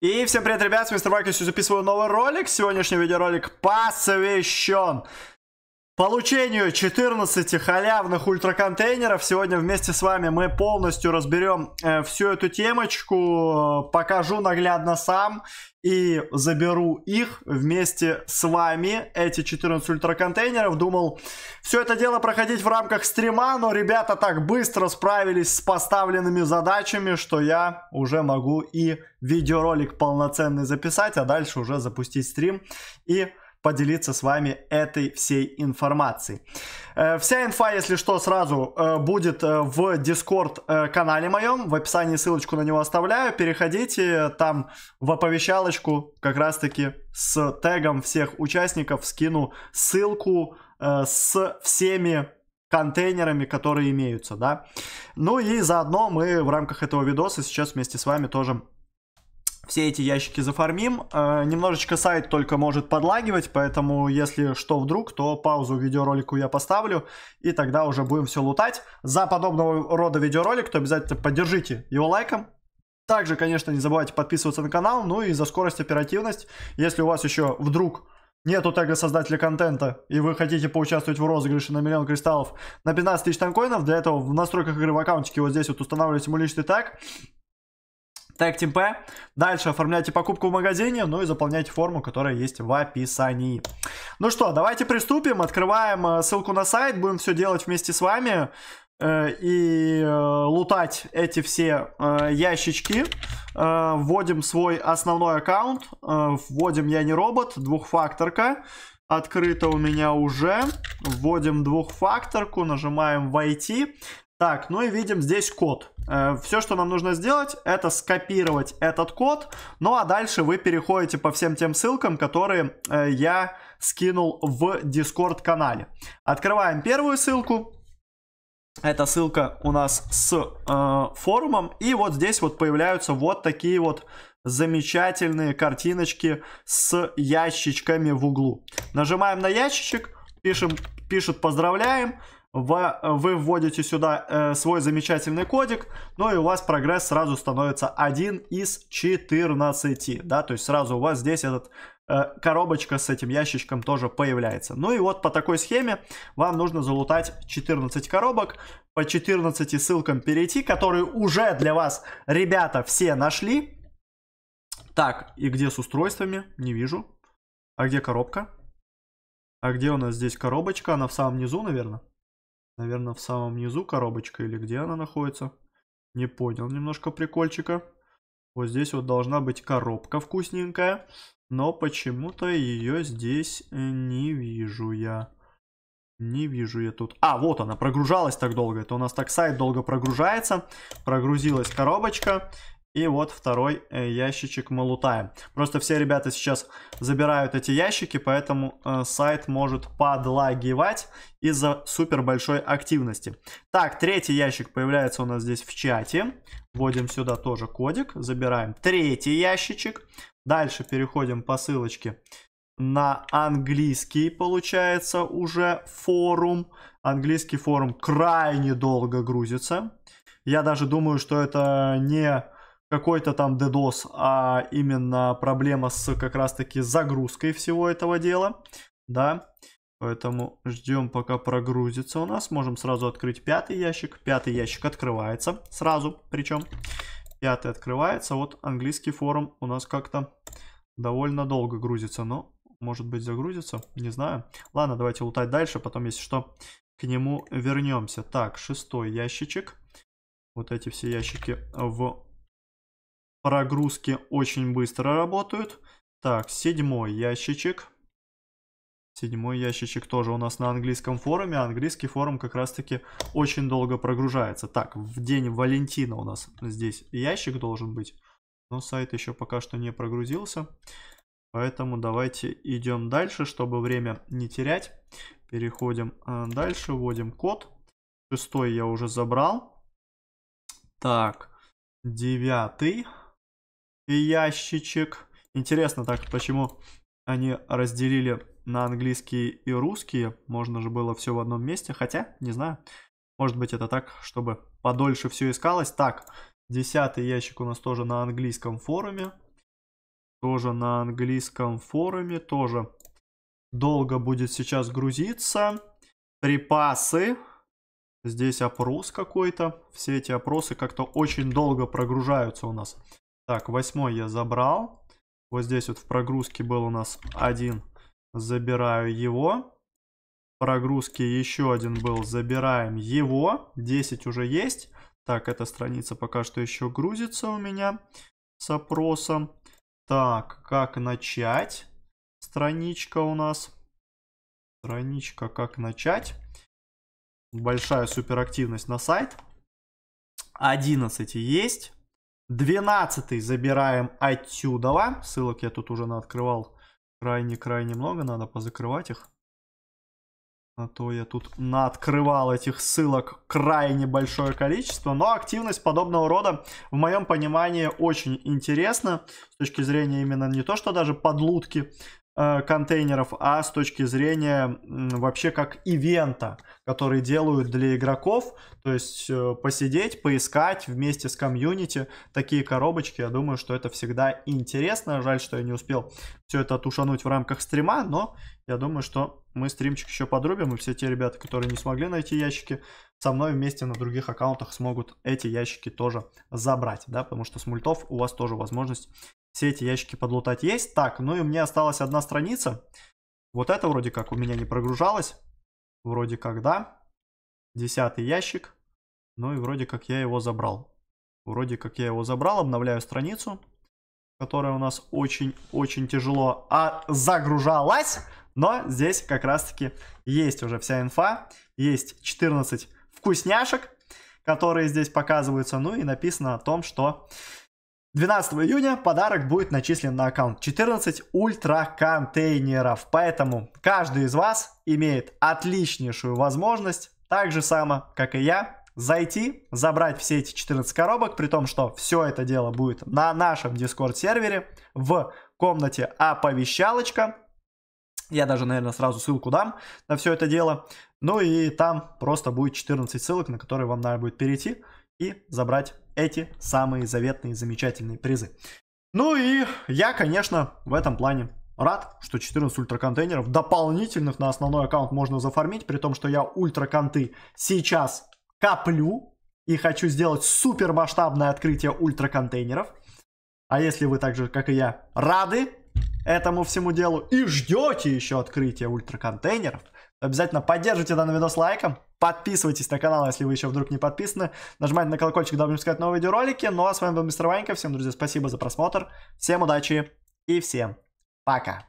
И всем привет, ребят, с Мистер Майк, я записываю новый ролик. Сегодняшний видеоролик посвящен получению 14 халявных ультраконтейнеров. Сегодня вместе с вами мы полностью разберем э, всю эту темочку, э, покажу наглядно сам и заберу их вместе с вами, эти 14 ультраконтейнеров. Думал все это дело проходить в рамках стрима, но ребята так быстро справились с поставленными задачами, что я уже могу и видеоролик полноценный записать, а дальше уже запустить стрим и поделиться с вами этой всей информацией. Э, вся инфа, если что, сразу э, будет э, в Discord канале моем. В описании ссылочку на него оставляю. Переходите там в оповещалочку как раз-таки с тегом всех участников. Скину ссылку с всеми контейнерами, которые имеются, да. Ну и заодно мы в рамках этого видоса сейчас вместе с вами тоже все эти ящики зафармим. Э, немножечко сайт только может подлагивать, поэтому если что вдруг, то паузу видеоролику я поставлю, и тогда уже будем все лутать. За подобного рода видеоролик, то обязательно поддержите его лайком. Также, конечно, не забывайте подписываться на канал, ну и за скорость, оперативность. Если у вас еще вдруг нету тега создателя контента, и вы хотите поучаствовать в розыгрыше на миллион кристаллов на 15 тысяч танкоинов, для этого в настройках игры в аккаунтике вот здесь вот устанавливаете мой личный тег, Тег Team P. Дальше оформляйте покупку в магазине, ну и заполняйте форму, которая есть в описании. Ну что, давайте приступим. Открываем э, ссылку на сайт, будем все делать вместе с вами э, и э, лутать эти все ящички. Вводим свой основной аккаунт. Вводим я не робот, двухфакторка. Открыто у меня уже. Вводим двухфакторку, нажимаем войти. Так, ну и видим здесь код. Э, Все, что нам нужно сделать, это скопировать этот код. Ну а дальше вы переходите по всем тем ссылкам, которые э, я скинул в Discord канале. Открываем первую ссылку. Это ссылка у нас с э, форумом. И вот здесь вот появляются вот такие вот замечательные картиночки с ящичками в углу. Нажимаем на ящичек, пишем, пишет поздравляем вы вводите сюда э, свой замечательный кодик, ну и у вас прогресс сразу становится 1 из 14, да, то есть сразу у вас здесь этот э, коробочка с этим ящичком тоже появляется. Ну и вот по такой схеме вам нужно залутать 14 коробок, по 14 ссылкам перейти, которые уже для вас, ребята, все нашли. Так, и где с устройствами? Не вижу. А где коробка? А где у нас здесь коробочка? Она в самом низу, наверное. Наверное, в самом низу коробочка или где она находится. Не понял немножко прикольчика. Вот здесь вот должна быть коробка вкусненькая. Но почему-то ее здесь э, не вижу я. Не вижу я тут. А, вот она, прогружалась так долго. Это у нас так сайт долго прогружается. Прогрузилась коробочка. И вот второй э, ящичек мы лутаем. Просто все ребята сейчас забирают эти ящики, поэтому э, сайт может подлагивать из-за супер большой активности. Так, третий ящик появляется у нас здесь в чате. Вводим сюда тоже кодик, забираем третий ящичек. Дальше переходим по ссылочке на английский, получается, уже форум. Английский форум крайне долго грузится. Я даже думаю, что это не какой-то там DDoS, а именно проблема с как раз-таки загрузкой всего этого дела, да. Поэтому ждем, пока прогрузится у нас. Можем сразу открыть пятый ящик. Пятый ящик открывается сразу, причем пятый открывается. Вот английский форум у нас как-то довольно долго грузится, но ну, может быть загрузится, не знаю. Ладно, давайте лутать дальше, потом, если что, к нему вернемся. Так, шестой ящичек. Вот эти все ящики в Прогрузки очень быстро работают. Так, седьмой ящичек. Седьмой ящичек тоже у нас на английском форуме. английский форум как раз-таки очень долго прогружается. Так, в день Валентина у нас здесь ящик должен быть. Но сайт еще пока что не прогрузился. Поэтому давайте идем дальше, чтобы время не терять. Переходим э, дальше, вводим код. Шестой я уже забрал. Так, девятый ящичек. Интересно так, почему они разделили на английские и русские. Можно же было все в одном месте, хотя, не знаю. Может быть это так, чтобы подольше все искалось. Так, десятый ящик у нас тоже на английском форуме. Тоже на английском форуме, тоже долго будет сейчас грузиться. Припасы. Здесь опрос какой-то. Все эти опросы как-то очень долго прогружаются у нас. Так, восьмой я забрал. Вот здесь вот в прогрузке был у нас один. Забираю его. В прогрузке еще один был. Забираем его. 10 уже есть. Так, эта страница пока что еще грузится у меня с опросом. Так, как начать? Страничка у нас. Страничка «Как начать». Большая суперактивность на сайт. 11 есть. 12 забираем отсюда. Ссылок я тут уже на открывал крайне-крайне много. Надо позакрывать их. А то я тут наоткрывал этих ссылок крайне большое количество. Но активность подобного рода, в моем понимании, очень интересна. С точки зрения именно не то, что даже подлутки, Э, контейнеров, а с точки зрения вообще как ивента, который делают для игроков, то есть э, посидеть, поискать вместе с комьюнити такие коробочки, я думаю, что это всегда интересно, жаль, что я не успел все это тушануть в рамках стрима, но я думаю, что мы стримчик еще подрубим, и все те ребята, которые не смогли найти ящики, со мной вместе на других аккаунтах смогут эти ящики тоже забрать, да, потому что с мультов у вас тоже возможность все эти ящики подлутать есть. Так, ну и мне осталась одна страница. Вот это вроде как у меня не прогружалось. Вроде как, да. Десятый ящик. Ну и вроде как я его забрал. Вроде как я его забрал, обновляю страницу, которая у нас очень-очень тяжело а загружалась. Но здесь как раз-таки есть уже вся инфа. Есть 14 вкусняшек, которые здесь показываются. Ну и написано о том, что 12 июня подарок будет начислен на аккаунт 14 ультра контейнеров. Поэтому каждый из вас имеет отличнейшую возможность, так же само, как и я, зайти, забрать все эти 14 коробок, при том, что все это дело будет на нашем Discord сервере в комнате оповещалочка. Я даже, наверное, сразу ссылку дам на все это дело. Ну и там просто будет 14 ссылок, на которые вам надо будет перейти и забрать эти самые заветные замечательные призы. Ну и я, конечно, в этом плане рад, что 14 ультраконтейнеров дополнительных на основной аккаунт можно зафармить, при том, что я ультраконты сейчас коплю и хочу сделать супер масштабное открытие ультраконтейнеров. А если вы так же, как и я, рады этому всему делу и ждете еще открытия ультраконтейнеров, обязательно поддержите данный видос лайком, Подписывайтесь на канал, если вы еще вдруг не подписаны. Нажимайте на колокольчик, дабы не пускать новые видеоролики. Ну а с вами был Мистер Ванька. Всем, друзья, спасибо за просмотр. Всем удачи и всем пока.